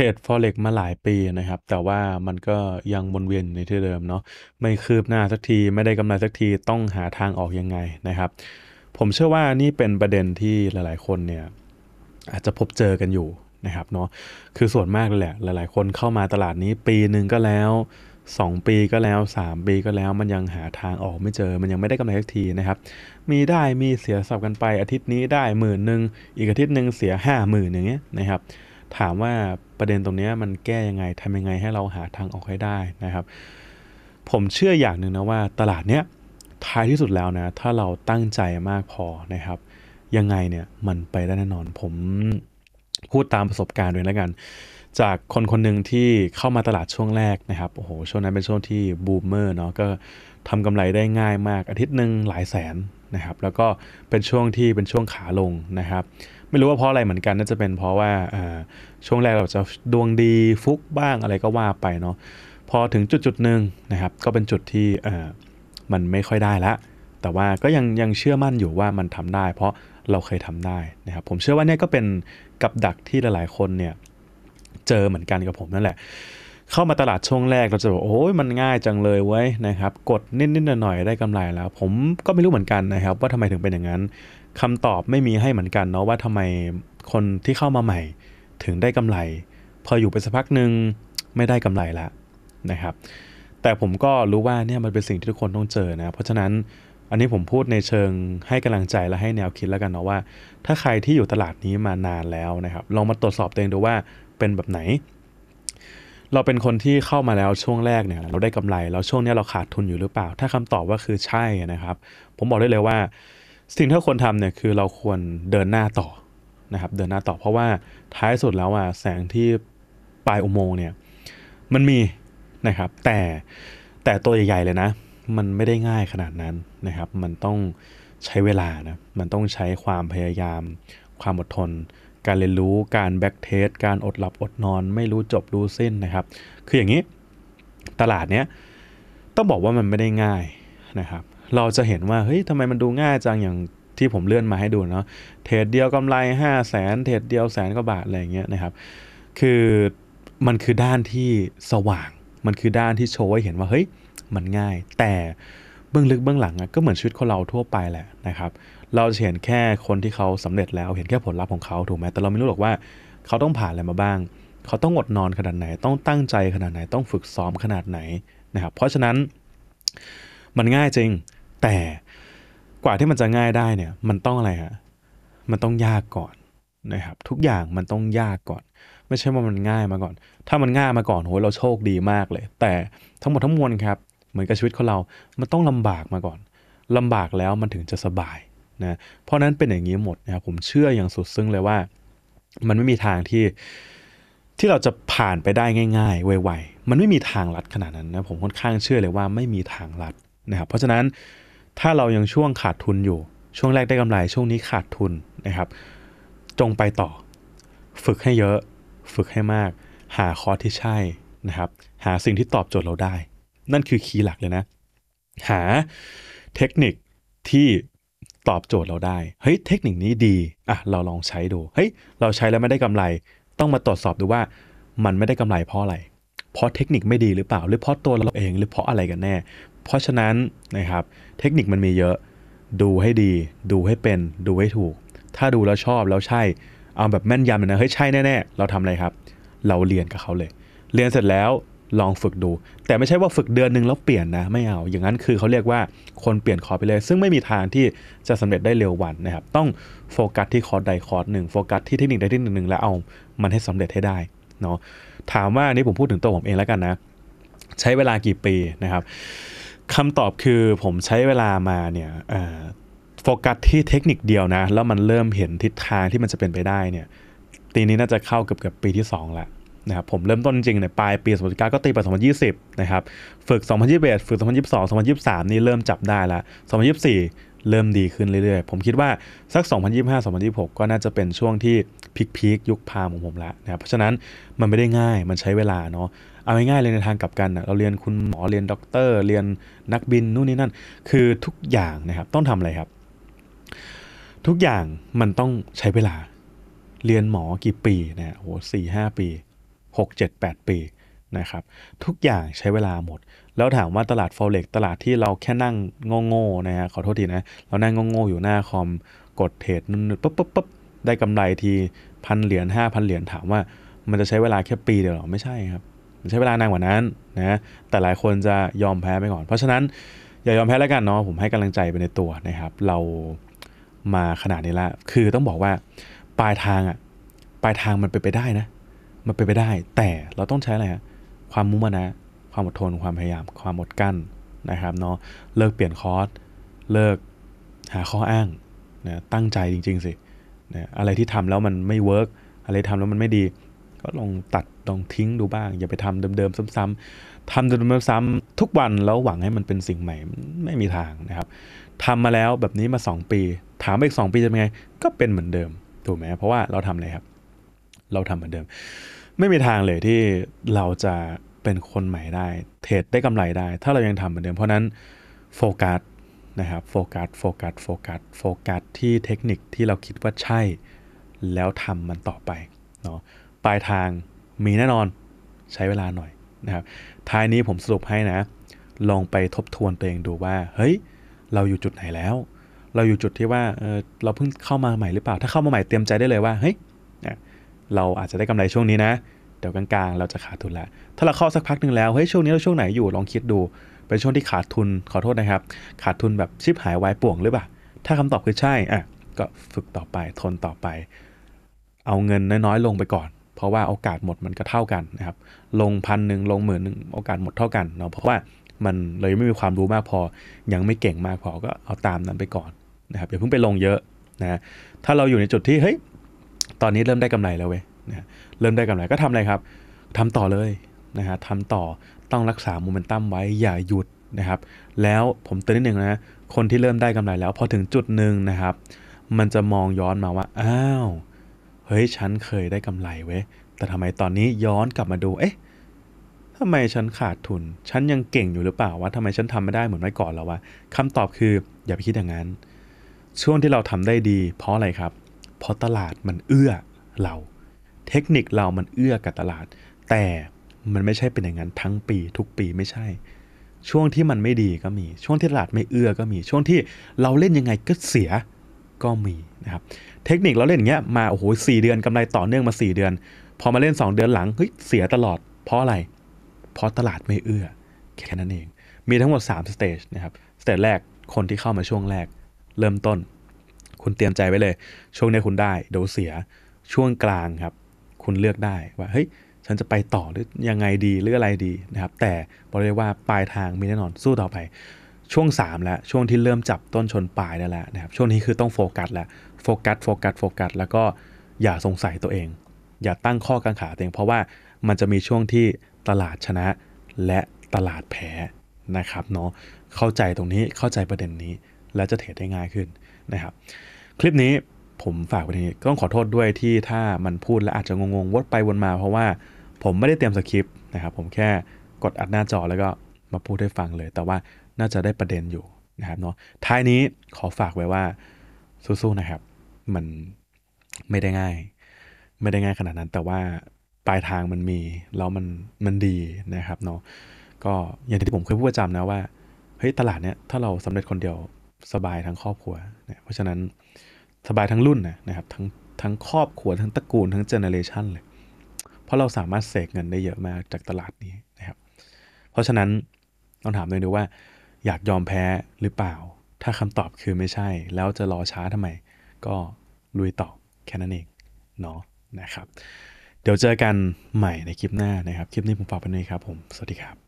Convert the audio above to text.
เรดอเร็กมาหลายปีนะครับ แต่ว่ามันก็ยังวนเวียนในที่เดิมเนาะไม่คืบหน้าสักทีไม่ได้กำไรสักที ต้องหาทางออกยังไงนะครับ ผมเชื่อว่านี่เป็นประเด็นที่หลายๆ คนเนี่ยอาจจะพบเจอกันอยู่นะครับเนาะคือส่วนมากเลยแหละหลายๆ คนเข้ามาตลาดนี้ปีหนึ่งก็แล้ว 2 ปีก็แล้ว 3 ปี ก็แล้วมันยังหาทางออกไม่เจอมันยังไม่ได้กำไรสักทีนะครับมีได้มีเสียสับกันไป อาทิตย์นี้ได้หมื่นหนึ่งอีกอาทิตย์หนึ่งเสียห้าหมื่นอย่างเงี้ยนะครับถามว่าประเด็นตรงนี้มันแก้ยังไง ทำยังไงให้เราหาทางออกให้ได้นะครับ ผมเชื่ออย่างหนึ่งนะว่าตลาดเนี้ยท้ายที่สุดแล้วนะถ้าเราตั้งใจมากพอนะครับ ยังไงเนี่ยมันไปได้แน่นอนผมพูดตามประสบการณ์ด้วยแล้วกัน จากคนคนหนึ่งที่เข้ามาตลาดช่วงแรกนะครับโอ้โห ช่วงนั้นเป็นช่วงที่บูมเมอร์เนาะก็ทำกำไรได้ง่ายมากอาทิตย์หนึ่งหลายแสนนะครับแล้วก็เป็นช่วงที่เป็นช่วงขาลงนะครับ ไม่รู้ว่าเพราะอะไรเหมือนกันน่าจะเป็นเพราะว่าช่วงแรกเราจะดวงดีฟุกบ้างอะไรก็ว่าไปเนาะพอถึงจุดจุดหนึ่งนะครับก็เป็นจุดที่มันไม่ค่อยได้ละแต่ว่าก็ยังยังเชื่อมั่นอยู่ว่ามันทำได้ เพราะเราเคยทำได้นะครับผมเชื่อว่านี่ก็เป็นกับดักที่หลายๆคนเนี่ยเจอเหมือนกันกับผมนั่นแหละเข้ามาตลาดช่วงแรกเราจะบอกโอ้ยมันง่ายจังเลยไว้นะครับกดนิดๆหน่อยๆได้กำไรแล้ว ผมก็ไม่รู้เหมือนกันนะครับ ว่าทำไมถึงเป็นอย่างนั้นคำตอบไม่มีให้เหมือนกันเนาะว่าทำไมคนที่เข้ามาใหม่ถึงได้กำไร พออยู่ไปสักพักหนึ่งไม่ได้กำไรละนะครับ แต่ผมก็รู้ว่าเนี่ยมันเป็นสิ่งที่ทุกคนต้องเจอนะเพราะฉะนั้นอันนี้ผมพูดในเชิงให้กำลังใจและให้แนวคิดแล้วกันเนาะว่า ถ้าใครที่อยู่ตลาดนี้มานานแล้วนะครับลองมาตรวจสอบตัวเองดูว่าเป็นแบบไหนเราเป็นคนที่เข้ามาแล้วช่วงแรกเนี่ยเราได้กำไรแล้วช่วงนี้เราขาดทุนอยู่หรือเปล่าถ้าคำตอบว่าคือใช่นะครับ ผมบอกได้เลยว่าสิ่งที่ควรทำเนี่ยคือเราควรเดินหน้าต่อนะครับเดินหน้าต่อ เพราะว่าท้ายสุดแล้วอ่ะแสงที่ปลายอุโมงค์เนี่ยมันมีนะครับแต่แต่ตัวใหญ่ๆเลยนะมันไม่ได้ง่ายขนาดนั้นนะครับมันต้องใช้เวลานะมันต้องใช้ความพยายามความอดทนการเรียนรู้ การแบ็กเทส การอดหลับอดนอน ไม่รู้จบรู้สิ้นนะครับ คืออย่างนี้ตลาดเนี้ยต้องบอกว่ามันไม่ได้ง่ายนะครับ เราจะเห็นว่าเฮ้ยทำไมมันดูง่ายจังอย่างที่ผมเลื่อนมาให้ดูเนาะเทรดเดียวกำไร5 0 0แสนเทรดเดียวแสนกว่าบาทอะไรเงี้ยนะครับ คือมันคือด้านที่สว่าง มันคือด้านที่โชว์ให้เห็นว่าเฮ้ยมันง่าย แต่เบื้องลึกเบื้องหลังก็เหมือนชีวิตคนเราทั่วไปแหละนะครับ เราจะเห็นแค่คนที่เขาสำเร็จแล้วเห็นแค่ผลลัพธ์ของเขาถูกไหมแต่เราไม่รู้หรอกว่าเขาต้องผ่านอะไรมาบ้าง เขาต้องอดนอนขนาดไหน ต้องตั้งใจขนาดไหนต้องฝึกซ้อมขนาดไหนนะครับ เพราะฉะนั้น มันง่ายจริง แต่กว่าที่มันจะง่ายได้เนี่ยมันต้องอะไรฮะ มันต้องยากก่อนนะครับทุกอย่างมันต้องยากก่อน ไม่ใช่ว่ามันง่ายมาก่อน ถ้ามันง่ายมาก่อนโหเราโชคดีมากเลย แต่ทั้งหมดทั้งมวลครับเหมือนกับชีวิตของเรา มันต้องลำบากมาก่อนลำบากแล้วมันถึงจะสบายนะ เพราะนั้นเป็นอย่างนี้หมดนะครับ ผมเชื่ออย่างสุดซึ้งเลยว่า มันไม่มีทางที่ที่เราจะผ่านไปได้ง่ายๆไวๆ มันไม่มีทางลัดขนาดนั้นนะ ผมค่อนข้างเชื่อเลยว่าไม่มีทางลัดนะครับ เพราะฉะนั้นถ้าเรายังช่วงขาดทุนอยู่ ช่วงแรกได้กำไรช่วงนี้ขาดทุนนะครับ จงไปต่อ ฝึกให้เยอะ ฝึกให้มาก หาคอร์สที่ใช่นะครับ หาสิ่งที่ตอบโจทย์เราได้นั่นคือคีย์หลักเลยนะ หาเทคนิคที่ตอบโจทย์เราได้เฮ้ยเทคนิคนี้ดี อ่ะ เราลองใช้ดู เฮ้ย เราใช้แล้วไม่ได้กำไร ต้องมาตรวจสอบดูว่ามันไม่ได้กำไรเพราะอะไร เพราะเทคนิคไม่ดีหรือเปล่า หรือเพราะตัวเราเองหรือเพราะอะไรกันแน่เพราะฉะนั้นนะครับ เทคนิคมันมีเยอะดูให้ดี ดูให้เป็นดูให้ถูก ถ้าดูแล้วชอบแล้วใช่เอาแบบแม่นยำเลยนะเฮ้ยใช่แน่ๆ เราทำอะไรครับ เราเรียนกับเขาเลย เรียนเสร็จแล้วลองฝึกดู แต่ไม่ใช่ว่าฝึกเดือนหนึ่งแล้วเปลี่ยนนะไม่เอาอย่างนั้นคือเขาเรียกว่าคนเปลี่ยนคอร์สไปเลย ซึ่งไม่มีทางที่จะสำเร็จได้เร็ววันนะครับต้องโฟกัสที่คอร์สใดคอร์สหนึ่งโฟกัสที่เทคนิคใดเทคนิคหนึ่งแล้วเอามันให้สำเร็จให้ได้เนาะถามว่านี่ผมพูดถึงตัวผมเองแล้วกันนะใช้เวลากี่ปีนะครับคำตอบคือผมใช้เวลามาเนี่ยโฟกัสที่เทคนิคเดียวนะแล้วมันเริ่มเห็นทิศทางที่มันจะเป็นไปได้เนี่ยปีนี้น่าจะเข้าเกือบเกือบปีที่2ละนะครับผมเริ่มต้นจริงในปลายปี2019ก็ตีไป2020นะครับ ฝึก 2021 ฝึก 2022 2023 นี่เริ่มจับได้ละ2024 เริ่มดีขึ้นเรื่อยๆ ผมคิดว่า สัก 2025 2026ก็น่าจะเป็นช่วงที่พีคๆยุคพามของผมละนะครับ เพราะฉะนั้นมันไม่ได้ง่าย มันใช้เวลาเนาะ เอาง่ายๆเลยในทางกลับกันนะเราเรียนคุณหมอเรียนด็อกเตอร์ เรียนนักบินนู่นนี่นั่น คือทุกอย่างนะครับ ต้องทำอะไรครับ ทุกอย่างมันต้องใช้เวลาเรียนหมอกี่ปีนะโอ้โหสี่ห้าปี6 7 8 ปีนะครับทุกอย่างใช้เวลาหมด แล้วถามว่าตลาด Forex ตลาดที่เราแค่นั่งโง่ๆนะฮะขอโทษทีนะ เรานั่งโง่ๆอยู่หน้าคอมกดเทรดนึดปุ๊บปุ๊บปุ๊บได้กำไรทีพันเหรียญห้าพันเหรียญถามว่า มันจะใช้เวลาแค่ปีเดียวหรอ ไม่ใช่ครับ มันใช้เวลานานกว่านั้นนะแต่หลายคนจะยอมแพ้ไปก่อนเพราะฉะนั้นอย่ายอมแพ้แล้วกันเนาะผมให้กำลังใจไปในตัวนะครับเรามาขนาดนี้ละคือต้องบอกว่าปลายทางอะปลายทางมันไปไปได้นะมันเป็นไปได้ แต่เราต้องใช้อะไรฮะ ความมุ่งมา่นะความอดทน ความพยายาม ความอดกั้นนะครับเนาะ เลิกเปลี่ยนคอร์ส เลิกหาข้ออ้างนะตั้งใจจริงๆ สินะอะไรที่ทำแล้วมันไม่เวิร์กอะไรทำแล้วมันไม่ดี ก็ลองตัดลองทิ้งดูบ้าง อย่าไปทำเดิมๆซ้ำๆทำเดิมๆซ้ำ ทุกวันแล้วหวังให้มันเป็นสิ่งใหม่ไม่มีทางนะครับทำมาแล้วแบบนี้มา 2 ปี ถามอีก2ปีจะเป็นไง ก็เป็นเหมือนเดิม ถูกไหม เพราะว่าเราทำอะไรครับ เราทำเหมือนเดิมไม่มีทางเลยที่เราจะเป็นคนใหม่ได้ เทรดได้กำไรได้ ถ้าเรายังทำเหมือนเดิมเพราะนั้นโฟกัสนะครับโฟกัสโฟกัสโฟกัสโฟกัสที่เทคนิคที่เราคิดว่าใช่ แล้วทำมันต่อไปเนาะปลายทางมีแน่นอนใช้เวลาหน่อยนะครับท้ายนี้ผมสรุปให้นะลองไปทบทวนตัวเองดูว่าเฮ้ยเราอยู่จุดไหนแล้ว เราอยู่จุดที่ว่าเออเราเพิ่งเข้ามาใหม่หรือเปล่า ถ้าเข้ามาใหม่เตรียมใจได้เลยว่าเฮ้ยเราอาจจะได้กำไรช่วงนี้นะ เดี๋ยวกลางๆเราจะขาดทุนแล้ว ถ้าเราเข้าสักพักหนึ่งแล้ว เฮ้ย ช่วงนี้เราช่วงไหนอยู่ ลองคิดดู เป็นช่วงที่ขาดทุนขอโทษนะครับ ขาดทุนแบบชิบหายวายป่วงหรือเปล่าถ้าคำตอบคือใช่อ่ะก็ฝึกต่อไปทนต่อไป เอาเงินน้อยๆ ลงไปก่อน เพราะว่าโอกาสหมดมันก็เท่ากันนะครับลงพันหนึ่งลงหมื่นหนึ่งโอกาสหมดเท่ากันเนาะเพราะว่ามันเลยไม่มีความรู้มากพอยังไม่เก่งมากพอก็เอาตามนั้นไปก่อนนะครับอย่าเพิ่งไปลงเยอะนะถ้าเราอยู่ในจุดที่เฮ้ยตอนนี้เริ่มได้กำไรแล้วเว้ยนะเริ่มได้กำไรก็ทำอะไรครับ ทำต่อเลยนะฮะทำต่อ ต้องรักษาโมเมนตัมไว้อย่าหยุดนะครับ แล้วผมเตือนนิดหนึ่งนะ คนที่เริ่มได้กำไรแล้ว พอถึงจุดหนึ่งนะครับ มันจะมองย้อนมาว่า อ้าว เฮ้ย ฉันเคยได้กำไรเว้ย แต่ทำไมตอนนี้ย้อนกลับมาดู เอ๊ะทำไมฉันขาดทุน ฉันยังเก่งอยู่หรือเปล่าวะทำไมฉันทำไม่ได้เหมือนเมื่อก่อนแล้ววะคำตอบคือ อย่าไปคิดอย่างนั้น ช่วงที่เราทำได้ดี เพราะอะไรครับเพราะตลาดมันเอื้อเรา เทคนิคเรา มันเอื้อกับตลาด แต่มันไม่ใช่เป็นอย่างนั้นทั้งปีทุกปีไม่ใช่ ช่วงที่มันไม่ดีก็มี ช่วงที่ตลาดไม่เอื้อ ก็มี ช่วงที่เราเล่นยังไงก็เสียก็มีนะครับเทคนิคเราเล่นอย่างเงี้ยมาโอ้โหสเดือนกำไรต่อเนื่องมา 4 เดือน พอมาเล่น 2 เดือนหลังเฮ้ยเสียตลอดเพราะอะไร เพราะตลาดไม่เอื้อ แค่นั้นเอง มีทั้งหมด3สเตจนะครับสเตจแรกคนที่เข้ามาช่วงแรกเริ่มต้นคุณเตรียมใจไว้เลย ช่วงนี้คุณได้เดี๋ยวเสีย ช่วงกลางครับ คุณเลือกได้ว่าเฮ้ยฉันจะไปต่อหรือยังไงดีหรืออะไรดีนะครับแต่บอกเลยว่าปลายทางมีแน่นอนสู้ต่อไป ช่วง3แล้วช่วงที่เริ่มจับต้นชนปลายได้แล้วนะครับช่วงนี้คือต้องโฟกัสแล้วโฟกัสโฟกัสโฟกัสแล้วก็อย่าสงสัยตัวเอง อย่าตั้งข้อกังขาตัวเองเพราะว่ามันจะมีช่วงที่ตลาดชนะและตลาดแพ้นะครับเนาะเข้าใจตรงนี้เข้าใจประเด็นนี้แล้วจะเทรดได้ง่ายขึ้นนะครับคลิปนี้ผมฝากไว้ที่ต้องขอโทษด้วยที่ถ้ามันพูดและอาจจะงงๆวดไปวนมาเพราะว่าผมไม่ได้เตรียมสคริปต์นะครับผมแค่กดอัดหน้าจอแล้วก็มาพูดให้ฟังเลย แต่ว่าน่าจะได้ประเด็นอยู่นะครับเนาะท้ายนี้ขอฝากไว้ว่าสู้ๆนะครับมัน ไม่ได้ง่าย ไม่ได้ง่ายขนาดนั้นแต่ว่าปลายทางมันมีแล้วมันมันดีนะครับเนาะก็อย่างที่ผมเคยพูดประจำนะว่าเฮ้ยตลาดเนี้ยถ้าเราสำเร็จคนเดียวสบายทั้งครอบครัวเนะเพราะฉะนั้นสบายทั้งรุ่นนะนะครับทั้งทั้งครอบครัว ทั้งตระกูลทั้งเจเนเรชันเลยเพราะเราสามารถเสกเงินได้เยอะมากจากตลาดนี้นะครับเพราะฉะนั้น ต้องถามตัวเองดูว่า อยากยอมแพ้หรือเปล่า ถ้าคำตอบคือไม่ใช่ แล้วจะรอช้าทำไมก็ลุยต่อแค่นั้นเอง เนาะนะครับเดี๋ยวเจอกันใหม่ในคลิปหน้านะครับคลิปนี้ผมฝากไปเลยครับผมสวัสดีครับ